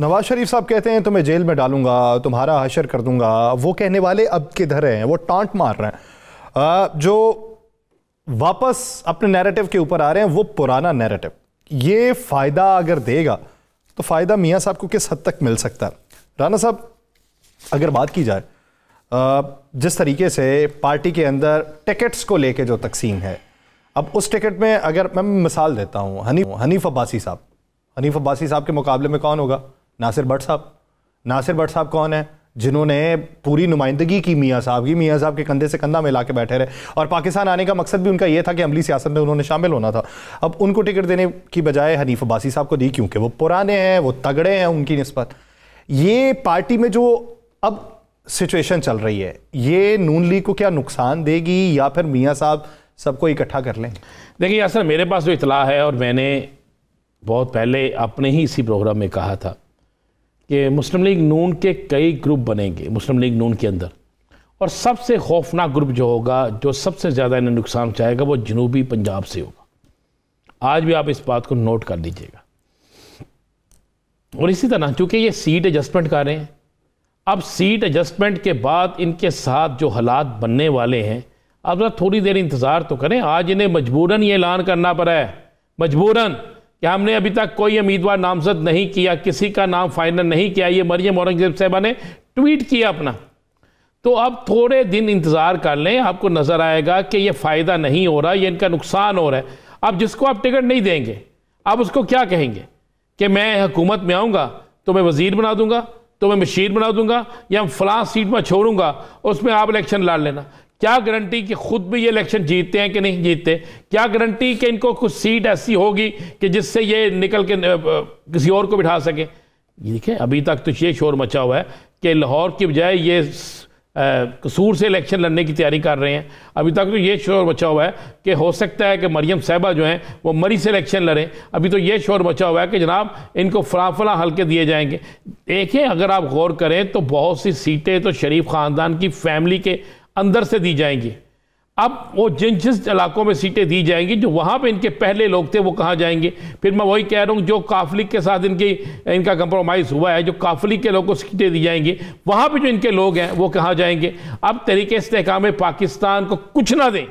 नवाज शरीफ साहब कहते हैं तुम्हें जेल में डालूंगा तुम्हारा हशर कर दूंगा वो कहने वाले अब किधर हैं वो टांट मार रहे हैं जो वापस अपने नैरेटिव के ऊपर आ रहे हैं वो पुराना नैरेटिव ये फ़ायदा अगर देगा तो फ़ायदा मियाँ साहब को किस हद तक मिल सकता है राना साहब अगर बात की जाए जिस तरीके से पार्टी के अंदर टिकट्स को लेके जो तकसीम है अब उस टिकट में अगर मैं मिसाल देता हूँ हनी हनीफ अब्बासी साहब हनीफ अब्बासी साहब के मुकाबले में कौन होगा नासिर भट्ट साहब नासिर भट्ट साहब कौन है जिन्होंने पूरी नुमाइंदगी की मियाँ साहब की मियाँ साहब के कंधे से कंधा मिला के बैठे रहे और पाकिस्तान आने का मकसद भी उनका यह था कि अमली सियासत में उन्होंने शामिल होना था अब उनको टिकट देने की बजाय हनीफ अब्बासी साहब को दी क्योंकि वो पुराने हैं वो तगड़े हैं उनकी नस्बत ये पार्टी में जो अब सिचुएशन चल रही है ये नून लीग को क्या नुकसान देगी या फिर मियाँ साहब सबको इकट्ठा कर लें देखिए यासर मेरे पास जो इतला है और मैंने बहुत पहले अपने ही इसी प्रोग्राम में कहा था कि मुस्लिम लीग नून के कई ग्रुप बनेंगे मुस्लिम लीग नून के अंदर और सबसे खौफनाक ग्रुप जो होगा जो सबसे ज़्यादा इन्हें नुकसान चाहेगा वो जनूबी पंजाब से होगा आज भी आप इस बात को नोट कर लीजिएगा और इसी तरह चूँकि ये सीट एडजस्टमेंट कर रहे हैं अब सीट एडजस्टमेंट के बाद इनके साथ जो हालात बनने वाले हैं अब ज़रा थोड़ी देर इंतज़ार तो करें आज इन्हें मजबूरन ये ऐलान करना पड़ा है मजबूरन कि हमने अभी तक कोई उम्मीदवार नामजद नहीं किया किसी का नाम फाइनल नहीं किया ये मरियम औरंगजेब साहबा ने ट्वीट किया अपना तो अब थोड़े दिन इंतज़ार कर लें आपको नज़र आएगा कि ये फ़ायदा नहीं हो रहा ये इनका नुकसान हो रहा है अब जिसको आप टिकट नहीं देंगे आप उसको क्या कहेंगे कि मैं हुकूमत में आऊँगा तो मैं वज़ीर बना दूँगा तो मैं मशीर बना दूंगा या फलां सीट में छोड़ूंगा उसमें आप इलेक्शन लड़ लेना क्या गारंटी कि खुद भी ये इलेक्शन जीतते हैं कि नहीं जीतते क्या गारंटी कि इनको कुछ सीट ऐसी होगी कि जिससे ये निकल के किसी और को बिठा सके ये देखें अभी तक तो ये शोर मचा हुआ है कि लाहौर की बजाय ये कसूर से इलेक्शन लड़ने की तैयारी कर रहे हैं अभी तक तो ये शोर मचा हुआ है कि हो सकता है कि मरियम साहबा जो हैं वो मरी से इलेक्शन लड़ें अभी तो ये शोर मचा हुआ है कि जनाब इनको फलाफला हल्के दिए जाएंगे देखें अगर आप गौर करें तो बहुत सी सीटें तो शरीफ ख़ानदान की फैमिली के अंदर से दी जाएंगी अब वो जिन जिस इलाकों में सीटें दी जाएंगी जो वहाँ पे इनके पहले लोग थे वो कहाँ जाएंगे फिर मैं वही कह रहा हूँ जो काफली के साथ इनकी इनका कंप्रोमाइज़ हुआ है जो काफली के लोगों को सीटें दी जाएंगी वहाँ पे जो इनके लोग हैं वो कहाँ जाएंगे अब तरीके इसकाम पाकिस्तान को कुछ ना दें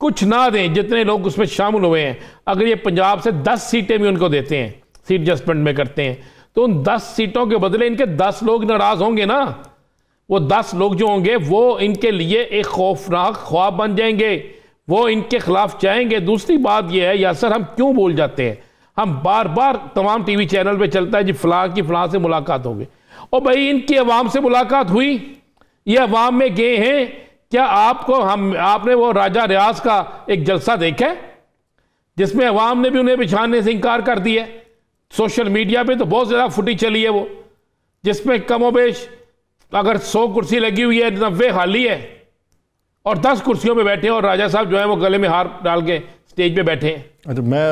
कुछ ना दें जितने लोग उसमें शामिल हुए हैं अगर ये पंजाब से दस सीटें भी उनको देते हैं सीट एडजस्टमेंट में करते हैं तो उन दस सीटों के बदले इनके दस लोग नाराज़ होंगे ना वो दस लोग जो होंगे वो इनके लिए एक खौफनाक ख्वाब बन जाएंगे वो इनके खिलाफ जाएंगे दूसरी बात यह है या सर हम क्यों बोल जाते हैं हम बार बार तमाम टी वी चैनल पर चलता है जी फलाह की फलाह से मुलाकात हो गई और भाई इनकी अवाम से मुलाकात हुई ये अवाम में गए हैं क्या आपको हम आपने वो राजा रियाज का एक जलसा देखा है जिसमें अवाम ने भी उन्हें बिछाने से इनकार कर दिया सोशल मीडिया पर तो बहुत ज़्यादा फुटी चली है वो जिसमें कमोबेश तो अगर सौ कुर्सी लगी हुई है नब्बे खाली है और दस कुर्सियों में बैठे हैं और राजा साहब जो है वो गले में हार डाल के स्टेज पे बैठे हैं अच्छा मैं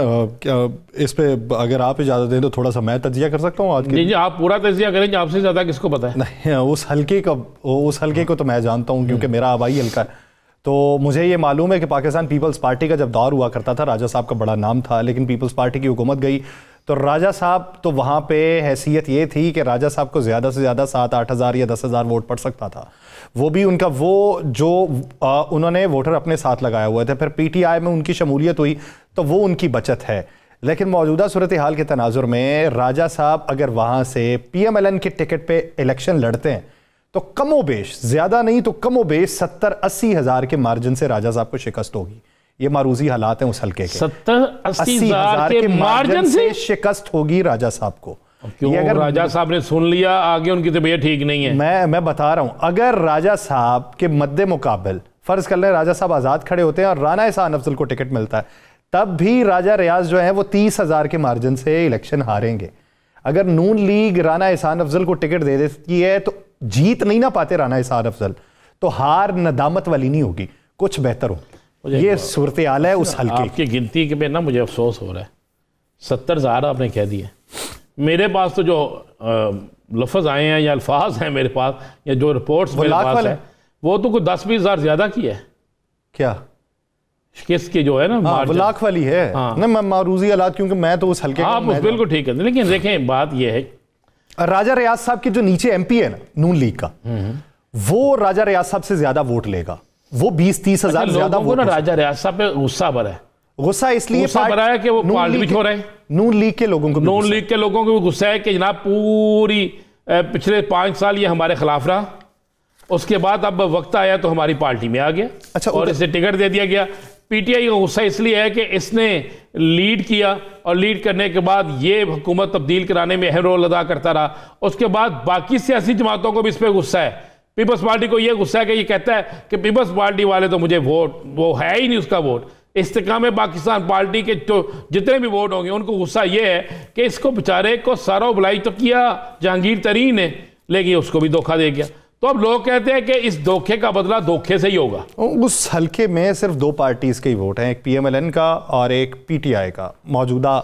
क्या इस पे अगर आप इजाज़त दें तो थोड़ा सा मैं तजिया कर सकता हूँ आज जी जी आप पूरा तजिया करेंगे आपसे ज़्यादा किसको पता है नहीं हाँ, उस हल्के का उस हल्के को तो मैं जानता हूँ क्योंकि मेरा आबाई हल्का है तो मुझे ये मालूम है कि पाकिस्तान पीपल्स पार्टी का जब दौर हुआ करता था राजा साहब का बड़ा नाम था लेकिन पीपल्स पार्टी की हुकूमत गई तो राजा साहब तो वहाँ पे हैसियत ये थी कि राजा साहब को ज़्यादा से ज़्यादा सात आठ हज़ार या दस हज़ार वोट पड़ सकता था वो भी उनका वो जो आ, उन्होंने वोटर अपने साथ लगाया हुआ था फिर पीटीआई में उनकी शमूलियत हुई तो वो उनकी बचत है लेकिन मौजूदा सूरत हाल के तनाजुर में राजा साहब अगर वहाँ से पी एम एल एन के टिकट पर इलेक्शन लड़ते हैं तो कमो बेश ज़्यादा नहीं तो कमो बेश सत्तर अस्सी हज़ार के मार्जिन से राजा साहब को शिकस्त होगी ये मारूजी हालात हैं उस हल्के के सत्तर अस्सी हजार के मार्जिन से शिकस्त होगी राजा साहब को क्यों अगर राजा साहब ने सुन लिया आगे उनकी तबीयत तो ठीक नहीं है मैं मैं बता रहा हूं अगर राजा साहब के मद्दे मुकाबल फर्ज कर ले राजा साहब आज़ाद खड़े होते हैं और राना एहसान अफजल को टिकट मिलता है तब भी राजा रियाज जो है वो तीस हज़ार के मार्जिन से इलेक्शन हारेंगे अगर नून लीग राना एहसान अफजल को टिकट दे देती है तो जीत नहीं ना पाते राना एहसान अफजल तो हार नदामत वाली नहीं होगी कुछ बेहतर होगी ये सूरत आल है उस अच्छा, हल्के आपकी गिनती के पे ना मुझे अफसोस हो रहा है सत्तर हज़ार आपने कह दिए मेरे पास तो जो लफज आए हैं या अल्फाज हैं मेरे पास या जो रिपोर्ट्स मेरे पास है वो तो कुछ दस बीस हज़ार ज़्यादा की है क्या किस की जो है ना हाँ, ब्लाक वाली है हाँ। ना मैं मारूजी हालात क्योंकि मैं तो उस हल्के आप बिल्कुल ठीक है लेकिन देखें बात यह है राजा रियाज साहब के जो नीचे एमपी है ना नून लीग का हम्म। वो राजा रियाज साहब से ज़्यादा वोट लेगा वो बीस तीस अच्छा, हजार ज्यादा वो ना राजा रियाज साहब पे गुस्सा भरा है गुस्सा इसलिए है कि वो पॉलिटिक हो रहे नून लीग के लोगों को नून लीग के लोगों को गुस्सा है कि जनाब पूरी पिछले पांच साल ये हमारे खिलाफ रहा उसके बाद अब वक्त आया तो हमारी पार्टी में आ गया अच्छा और इसे टिकट दे दिया गया पीटीआई का गुस्सा इसलिए है कि इसने लीड किया और लीड करने के बाद ये हुकूमत तब्दील कराने में अहम रोल अदा करता रहा उसके बाद बाकी सियासी जमातों को भी इस पर गुस्सा है पीपल्स पार्टी को यह गुस्सा है कि ये कहता है कि पीपल्स पार्टी वाले तो मुझे वोट वो है ही नहीं उसका वोट इस्तेकाम पाकिस्तान पार्टी के तो जितने भी वोट होंगे उनको गुस्सा ये है कि इसको बेचारे को सारो भलाई तो किया जहांगीर तरीन ने लेकिन उसको भी धोखा दे गया तो अब लोग कहते हैं कि इस धोखे का बदला धोखे से ही होगा उस हल्के में सिर्फ दो पार्टीज के ही वोट हैं एक पीएमएलएन का और एक पीटीआई का मौजूदा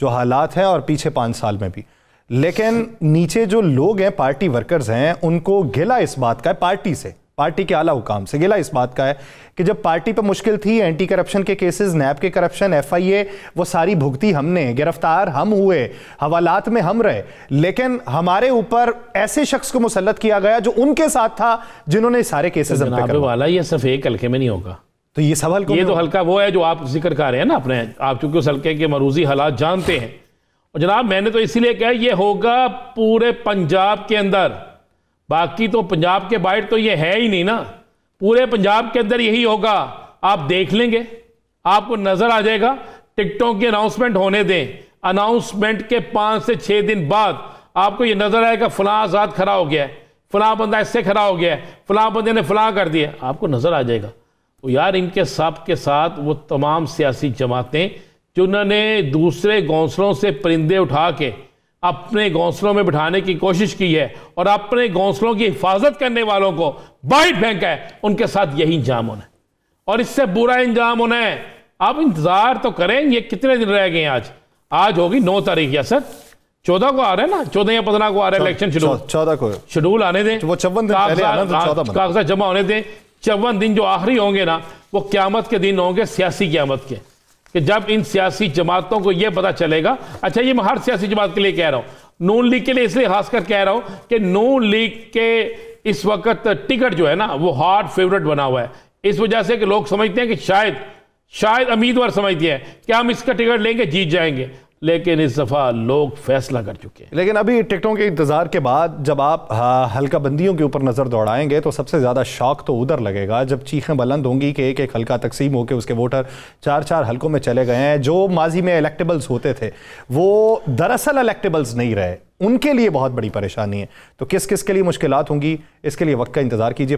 जो हालात हैं और पीछे पाँच साल में भी लेकिन नीचे जो लोग हैं पार्टी वर्कर्स हैं उनको गिला इस बात का है पार्टी से पार्टी के आला हुकाम से गिला इस बात का है कि जब पार्टी पर मुश्किल थी एंटी करप्शन के केसेस नैब के करप्शन एफआईए वो सारी भुगती हमने गिरफ्तार हम हुए हवालात में हम रहे लेकिन हमारे ऊपर ऐसे शख्स को मुसलत किया गया जो उनके साथ था जिन्होंने सारे तो केसेस वाला ये सिर्फ एक हल्के में नहीं होगा तो ये सब हल्के ये तो हल्का वो है जो आप जिक्र कर रहे हैं ना अपने आप चूंकि उस हल्के के मरूजी हालात जानते हैं और जनाब मैंने तो इसीलिए कहा ये होगा पूरे पंजाब के अंदर बाकी तो पंजाब के बाइट तो ये है ही नहीं ना पूरे पंजाब के अंदर यही होगा आप देख लेंगे आपको नज़र आ जाएगा टिकटों की अनाउंसमेंट होने दें अनाउंसमेंट के पांच से छह दिन बाद आपको ये नज़र आएगा फलां आज़ाद खड़ा हो गया है फलां बंदा इससे खड़ा हो गया है फलां बंदे ने फलां कर दिया आपको नज़र आ जाएगा तो यार इनके साहब के साथ वो तमाम सियासी जमातें कि उन्होंने दूसरे घोंसलों से परिंदे उठा के अपने घोंसलों में बिठाने की कोशिश की है और अपने घोंसलों की हिफाजत करने वालों को बाइट फेंका है उनके साथ यही इंजाम होना है और इससे बुरा इंजाम होना है आप इंतज़ार तो करें ये कितने दिन रह गए आज आज होगी नौ तारीख या सर चौदह को आ रहे हैं ना चौदह या पंद्रह को आ रहा है इलेक्शन शेड्यूल चौदह को शेड्यूल आने दें वो चौवन कागजात जमा होने दें चौवन दिन जो आखिरी होंगे ना वो क्यामत के दिन होंगे सियासी क्यामत के कि जब इन सियासी जमातों को यह पता चलेगा अच्छा ये मैं हर सियासी जमात के लिए कह रहा हूं नून लीग के लिए इसलिए खासकर कह रहा हूं कि नून लीग के इस वक्त टिकट जो है ना वो हार्ड फेवरेट बना हुआ है इस वजह से कि लोग समझते हैं कि शायद शायद उम्मीदवार समझते हैं कि हम इसका टिकट लेंगे जीत जाएंगे लेकिन इस दफ़ा लोग फैसला कर चुके हैं लेकिन अभी टिकटों के इंतज़ार के बाद जब आप हाँ, हल्का बंदियों के ऊपर नज़र दौड़ाएंगे तो सबसे ज़्यादा शौक तो उधर लगेगा जब चीखें बुलंद होंगी कि एक एक हल्का तकसीम होकर उसके वोटर चार चार हल्कों में चले गए हैं जो माजी में इलेक्टेबल्स होते थे वो दरअसल इलेक्टेबल्स नहीं रहे उनके लिए बहुत बड़ी परेशानी है तो किस किस के लिए मुश्किल होंगी इसके लिए वक्त का इंतज़ार कीजिए